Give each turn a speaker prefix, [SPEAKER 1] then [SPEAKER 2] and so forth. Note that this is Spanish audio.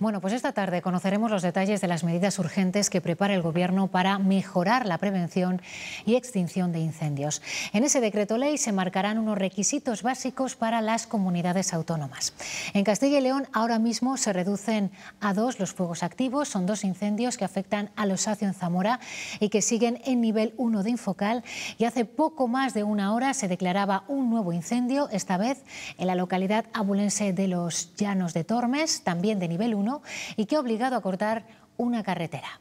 [SPEAKER 1] Bueno, pues esta tarde conoceremos los detalles de las medidas urgentes que prepara el Gobierno para mejorar la prevención y extinción de incendios. En ese decreto ley se marcarán unos requisitos básicos para las comunidades autónomas. En Castilla y León ahora mismo se reducen a dos los fuegos activos. Son dos incendios que afectan a los Losacio en Zamora y que siguen en nivel 1 de Infocal. Y hace poco más de una hora se declaraba un nuevo incendio, esta vez en la localidad abulense de Los Llanos de Tormes, también de nivel 1 y que ha obligado a cortar una carretera.